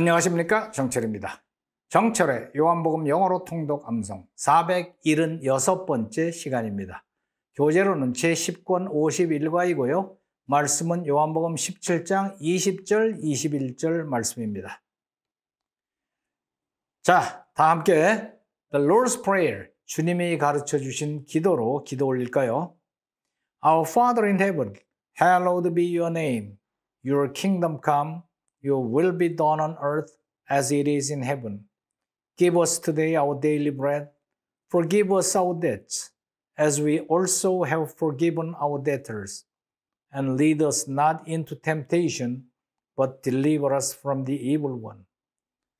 안녕하십니까 정철입니다. 정철의 요한복음 영어로 통독 암송 476번째 시간입니다. 교재로는 제10권 51과이고요. 말씀은 요한복음 17장 20절 21절 말씀입니다. 자, 다 함께 The Lord's Prayer 주님이 가르쳐 주신 기도로 기도 올릴까요? Our Father in heaven, hallowed be your name. Your kingdom come. Your will be done on earth as it is in heaven. Give us today our daily bread. Forgive us our debts, as we also have forgiven our debtors. And lead us not into temptation, but deliver us from the evil one.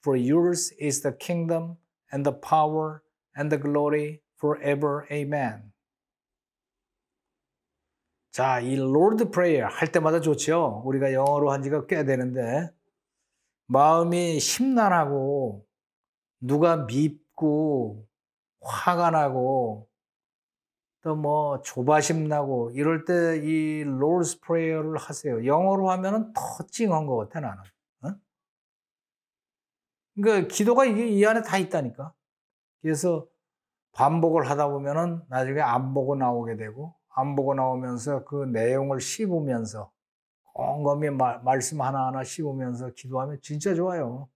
For yours is the kingdom, and the power, and the glory forever. Amen. 자, 이 Lord Prayer 할 때마다 좋죠 우리가 영어로 한 지가 꽤 되는데 마음이 심란하고 누가 밉고 화가 나고 또 뭐 조바심 나고 이럴 때 이 Lord's Prayer를 하세요. 영어로 하면은 더 찡한 것 같아 나는. 어? 그러니까 기도가 이게 이 안에 다 있다니까. 그래서 반복을 하다 보면은 나중에 안 보고 나오게 되고 안 보고 나오면서 그 내용을 씹으면서 꼼꼼히 말, 말씀 하나하나 씹으면서 기도하면 진짜 좋아요.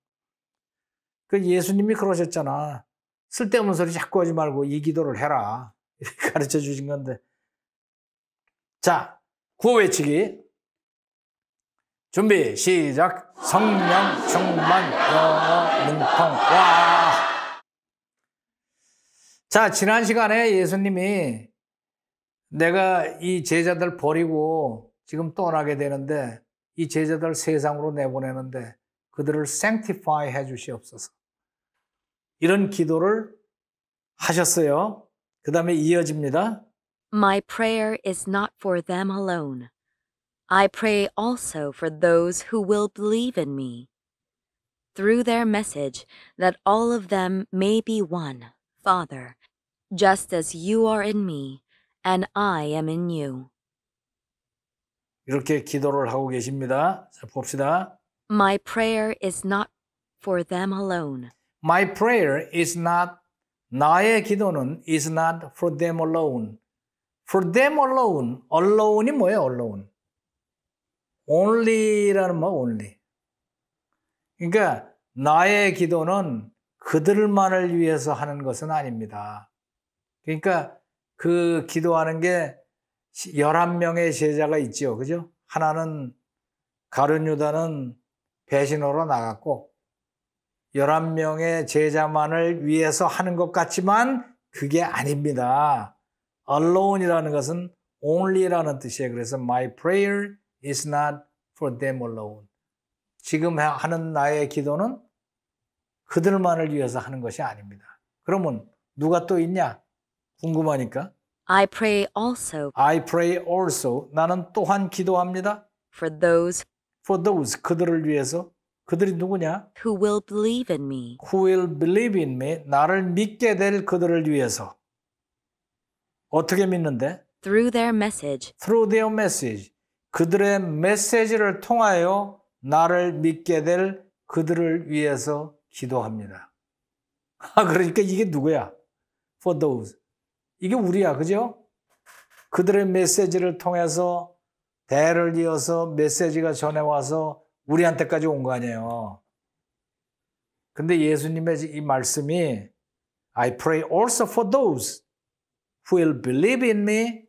그 예수님이 그러셨잖아. 쓸데없는 소리 자꾸 하지 말고 이 기도를 해라. 가르쳐 주신 건데. 자, 구호 외치기. 준비, 시작. 성령 충만 영어 능통. 와. 자, 지난 시간에 예수님이 내가 이 제자들 버리고 지금 떠나게 되는데 이 제자들 세상으로 내보내는데 그들을 sanctify 해 주시옵소서. 이런 기도를 하셨어요. 그 다음에 이어집니다. My prayer is not for them alone. I pray also for those who will believe in me. Through their message, that all of them may be one, Father, just as you are in me and I am in you. 이렇게 기도를 하고 계십니다. 자, 봅시다. My prayer is not for them alone. My prayer is not 나의 기도는 is not for them alone. For them alone. alone이 뭐예요? alone. only라는 말 only. 그러니까 나의 기도는 그들만을 위해서 하는 것은 아닙니다. 그러니까 그 기도하는 게 11명의 제자가 있죠. 그죠? 하나는 가룟 유다는 배신으로 나갔고 11명의 제자만을 위해서 하는 것 같지만 그게 아닙니다. alone이라는 것은 only라는 뜻이에요. 그래서 my prayer is not for them alone. 지금 하는 나의 기도는 그들만을 위해서 하는 것이 아닙니다. 그러면 누가 또 있냐? 궁금하니까. I pray also. I pray also. 나는 또한 기도합니다. For those. For those. 그들을 위해서. 그들이 누구냐? Who will believe in me. Who will believe in me. 나를 믿게 될 그들을 위해서. 어떻게 믿는데? Through their message. Through their message. 그들의 메시지를 통하여 나를 믿게 될 그들을 위해서 기도합니다. 아, 그러니까 이게 누구야? For those. 이게 우리야, 그죠? 그들의 메시지를 통해서 대를 이어서 메시지가 전해와서 우리한테까지 온 거 아니에요. 근데 예수님의 이 말씀이 I pray also for those who will believe in me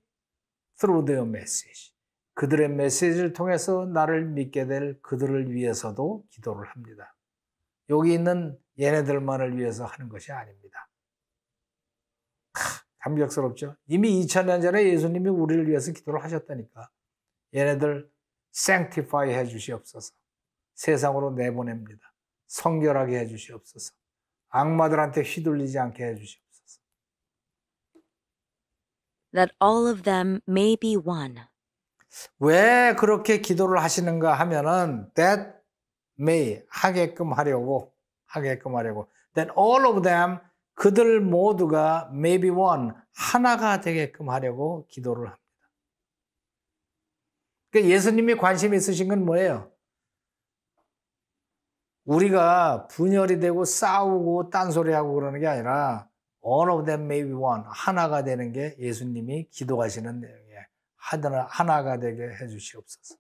through their message. 그들의 메시지를 통해서 나를 믿게 될 그들을 위해서도 기도를 합니다. 여기 있는 얘네들만을 위해서 하는 것이 아닙니다. 감격스럽죠. 이미 2000년 전에 예수님이 우리를 위해서 기도를 하셨다니까. 얘네들 sanctify 해 주시옵소서. 세상으로 내보냅니다. 성결하게 해 주시옵소서. 악마들한테 휘둘리지 않게 해 주시옵소서. That all of them may be one. 왜 그렇게 기도를 하시는가 하면은 that may 하게끔 하려고 하게끔 하려고 that all of them 그들 모두가 maybe one, 하나가 되게끔 하려고 기도를 합니다. 그러니까 예수님이 관심 있으신 건 뭐예요? 우리가 분열이 되고 싸우고 딴소리하고 그러는 게 아니라 all of them may be one, 하나가 되는 게 예수님이 기도하시는 내용이에요. 하나가 되게 해주시옵소서.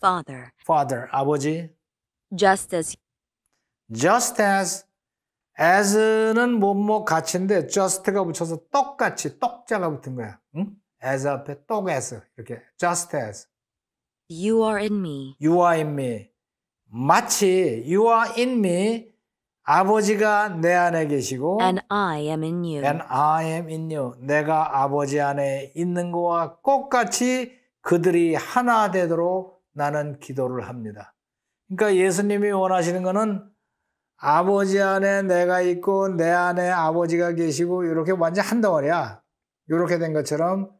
Father. Father, 아버지. Just as. Just as as는 뭐뭐 같인데 just가 붙여서 똑같이 똑자가 붙은 거야. 응? as 앞에 똑 as 이렇게 just as. You are in me. You are in me. 마치 you are in me. 아버지가 내 안에 계시고 and I am in you. and I am in you. 내가 아버지 안에 있는 것과 똑같이 그들이 하나 되도록 나는 기도를 합니다. 그러니까 예수님이 원하시는 것은 아버지 안에 내가 있고 내 안에 아버지가 계시고 이렇게 완전 한 덩어리야. 이렇게 된 것처럼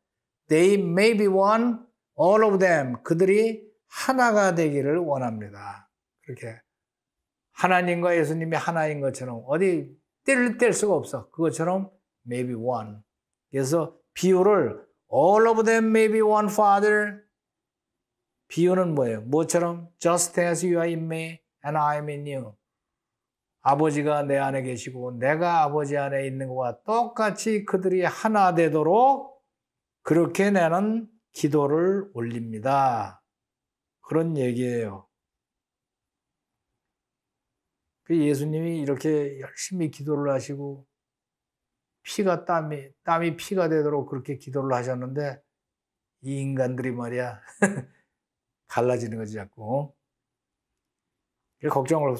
they may be one, all of them. 그들이 하나가 되기를 원합니다. 그렇게 하나님과 예수님이 하나인 것처럼 어디 뗄, 뗄 수가 없어. 그것처럼 may be one. 그래서 비유를 all of them may be one father. 비유는 뭐예요? 뭐처럼 just as you are in me and I am in you. 아버지가 내 안에 계시고 내가 아버지 안에 있는 것과 똑같이 그들이 하나 되도록 그렇게 내는 기도를 올립니다. 그런 얘기예요. 그 예수님이 이렇게 열심히 기도를 하시고 피가 땀이 땀이 피가 되도록 그렇게 기도를 하셨는데 이 인간들이 말이야 갈라지는 거지 자꾸 걱정을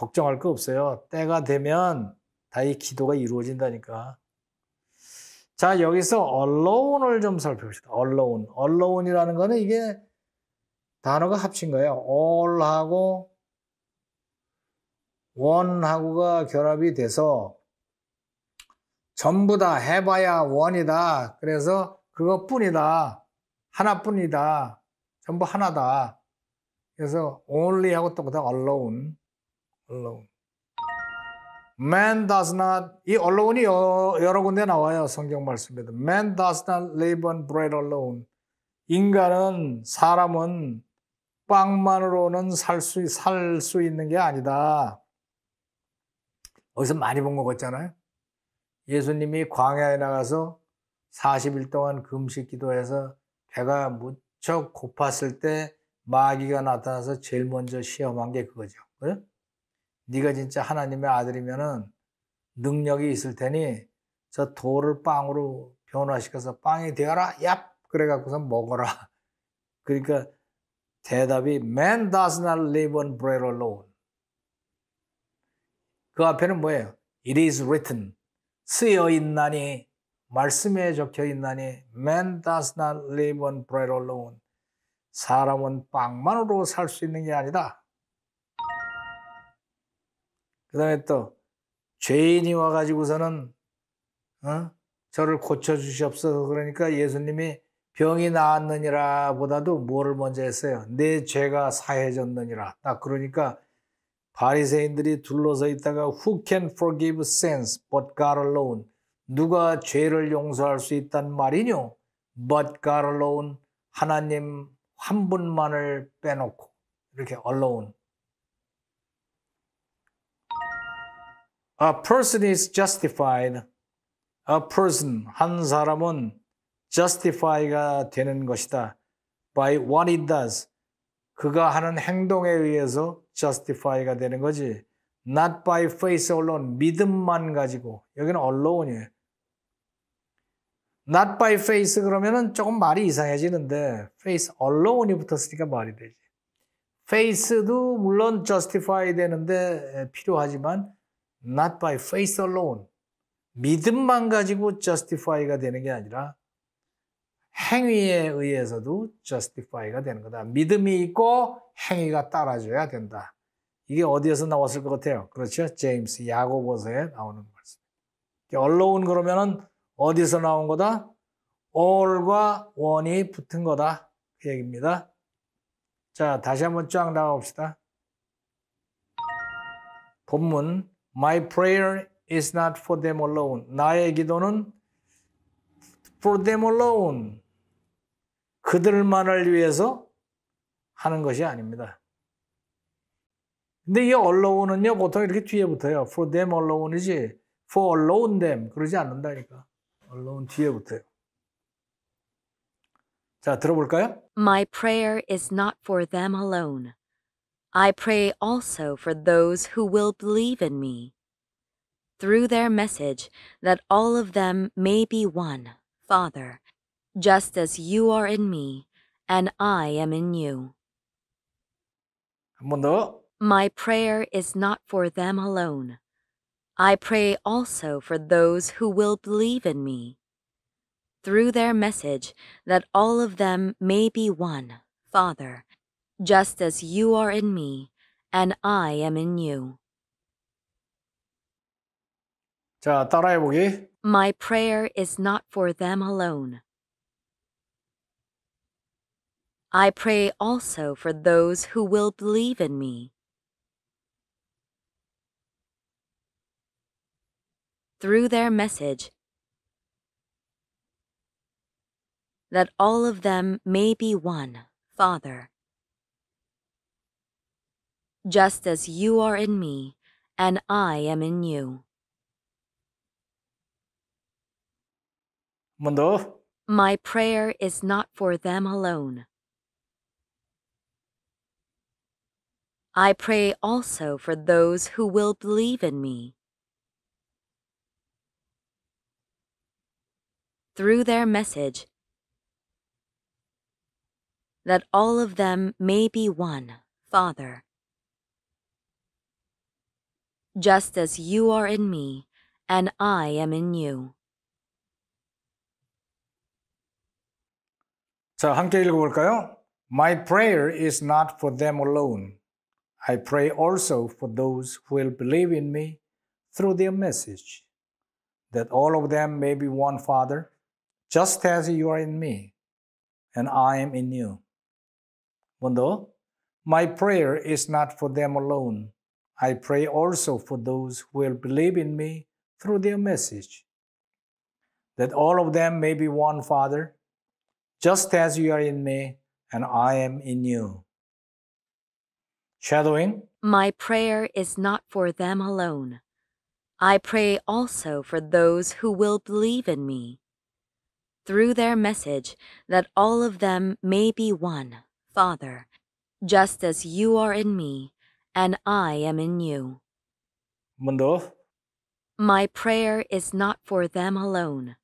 걱정할 거 없어요. 때가 되면 다 이 기도가 이루어진다니까. 자, 여기서 allone을 좀 살펴봅시다. alone. alone이라는 거는 이게 단어가 합친 거예요. all하고 one하고가 결합이 돼서 전부 다 해봐야 o n e 이다 그래서 그것뿐이다. 하나뿐이다. 전부 하나다. 그래서 only하고 똑같다. alone. alone. Man does not 이 alone이 여러 군데 나와요 성경 말씀에도. Man does not live on bread alone. 인간은 사람은 빵만으로는 살 수 살 수 있는 게 아니다. 어디서 많이 본것 같잖아요. 예수님이 광야에 나가서 40일 동안 금식 기도해서 배가 무척 고팠을 때 마귀가 나타나서 제일 먼저 시험한 게 그거죠. 그래? 네가 진짜 하나님의 아들이면은 능력이 있을 테니 저 돌을 빵으로 변화시켜서 빵이 되어라. 얍! 그래갖고서 먹어라. 그러니까 대답이 man does not live on bread alone. 그 앞에는 뭐예요? It is written. 쓰여 있나니 말씀에 적혀 있나니 man does not live on bread alone. 사람은 빵만으로 살 수 있는 게 아니다. 그 다음에 또 죄인이 와가지고서는 어? 저를 고쳐주시옵소서 그러니까 예수님이 병이 나았느니라 보다도 뭐를 먼저 했어요? 내 죄가 사해졌느니라. 딱 그러니까 바리새인들이 둘러서 있다가 who can forgive sins but God alone. 누가 죄를 용서할 수 있단 말이뇨? but God alone. 하나님 한 분만을 빼놓고 이렇게 alone. A person is justified. A person, 한 사람은 justify가 되는 것이다. By what it does. 그가 하는 행동에 의해서 justify가 되는 거지. Not by faith alone. 믿음만 가지고. 여기는 alone이에요. Not by faith 그러면은 조금 말이 이상해지는데 faith alone이 붙었으니까 말이 되지. faith도 물론 justify 되는데 필요하지만 not by faith alone. 믿음만 가지고 justify가 되는 게 아니라 행위에 의해서도 justify가 되는 거다. 믿음이 있고 행위가 따라줘야 된다. 이게 어디에서 나왔을 것 같아요? 그렇죠? 제임스 야고보서에 나오는 말씀. 언론 운 그러면은 어디서 나온 거다? all과 one이 붙은 거다. 그 얘기입니다. 자, 다시 한번 쫙나와 봅시다. 본문 My prayer is not for them alone. 나의 기도는 for them alone. 그들만을 위해서 하는 것이 아닙니다. 근데 이 alone은요, 보통 이렇게 뒤에 붙어요. for them alone이지, for alone them. 그러지 않는다니까. alone 뒤에 붙어요. 자, 들어볼까요? My prayer is not for them alone. I pray also for those who will believe in me, through their message, that all of them may be one, Father, just as you are in me, and I am in you. My prayer is not for them alone. I pray also for those who will believe in me, through their message, that all of them may be one, Father, just as you are in me and I am in you. 자, 따라해보기. My prayer is not for them alone. I pray also for those who will believe in me. Through their message, that all of them may be one, Father just as you are in me and I am in you. Mundo. My prayer is not for them alone. I pray also for those who will believe in me. Through their message, that all of them may be one, Father just as you are in me and I am in you. 자, 함께 읽어볼까요? My prayer is not for them alone. I pray also for those who will believe in me through their message, that all of them may be one, Father, just as you are in me and I am in you. 먼저, My prayer is not for them alone. I pray also for those who will believe in me through their message, that all of them may be one, Father, just as you are in me and I am in you. Shadowing? My prayer is not for them alone. I pray also for those who will believe in me, through their message, that all of them may be one, Father, just as you are in me and I am in you. Mundo. My prayer is not for them alone.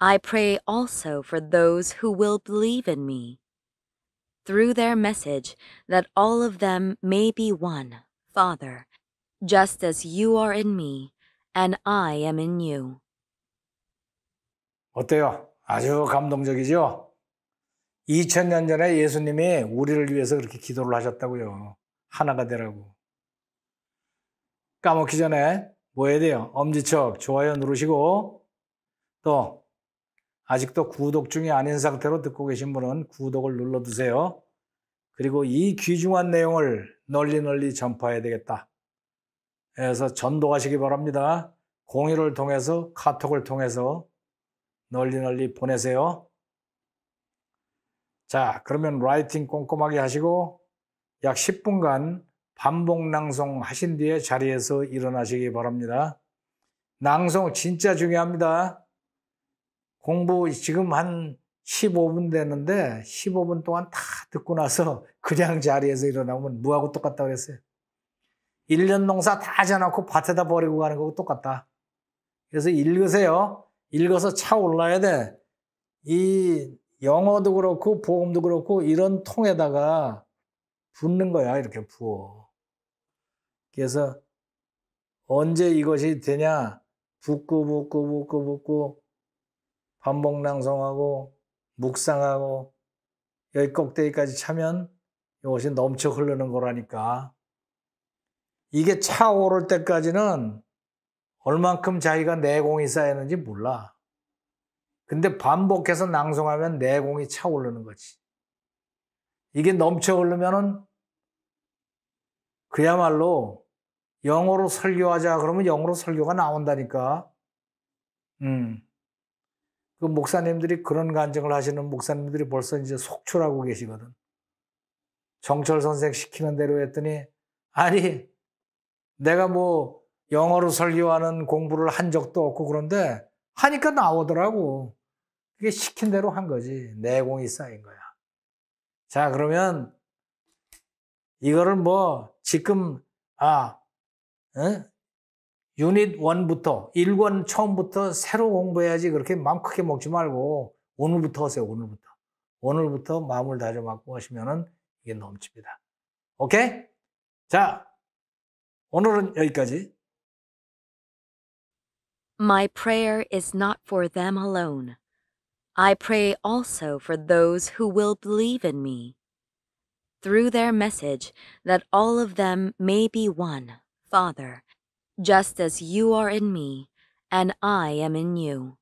I pray also for those who will believe in me, through their message, that all of them may be one, Father, just as you are in me and I am in you. 어때요? 아주 감동적이죠? 2000년 전에 예수님이 우리를 위해서 그렇게 기도를 하셨다고요. 하나가 되라고. 까먹기 전에 뭐 해야 돼요? 엄지척 좋아요 누르시고 또 아직도 구독 중이 아닌 상태로 듣고 계신 분은 구독을 눌러두세요. 그리고 이 귀중한 내용을 널리 널리 전파해야 되겠다. 그래서 전도하시기 바랍니다. 공유를 통해서 카톡을 통해서 널리 널리 보내세요. 자, 그러면 라이팅 꼼꼼하게 하시고 약 10분간 반복 낭송 하신 뒤에 자리에서 일어나시기 바랍니다. 낭송 진짜 중요합니다. 공부 지금 한 15분 됐는데 15분 동안 다 듣고 나서 그냥 자리에서 일어나면 뭐하고 똑같다고 그랬어요. 1년 농사 다 져놓고 밭에다 버리고 가는 거고 하 똑같다. 그래서 읽으세요. 읽어서 차 올라야 돼. 이 영어도 그렇고 보험도 그렇고 이런 통에다가 붓는 거야. 이렇게 부어. 그래서 언제 이것이 되냐? 붓고 붓고 붓고 붓고 반복 낭송하고 묵상하고 여기 꼭대기까지 차면 이것이 넘쳐 흐르는 거라니까. 이게 차오를 때까지는 얼만큼 자기가 내공이 쌓였는지 몰라. 근데 반복해서 낭송하면 내공이 차오르는 거지. 이게 넘쳐 흐르면은 그야말로 영어로 설교하자 그러면 영어로 설교가 나온다니까. 음. 그 목사님들이 그런 간증을 하시는 목사님들이 벌써 이제 속출하고 계시거든. 정철 선생 시키는 대로 했더니 아니 내가 뭐 영어로 설교하는 공부를 한 적도 없고 그런데 하니까 나오더라고. 그게 시킨 대로 한 거지. 내공이 쌓인 거야. 자, 그러면 이거를 뭐 지금 아 응? 유닛 1부터 1권 처음부터 새로 공부해야지 그렇게 마음 크게 먹지 말고 오늘부터 하세요. 오늘부터. 오늘부터 마음을 다져맞고 하시면은 이게 넘칩니다. 오케이? 자, 오늘은 여기까지. My prayer is not for them alone. I pray also for those who will believe in me, through their message, that all of them may be one, Father, just as you are in me, and I am in you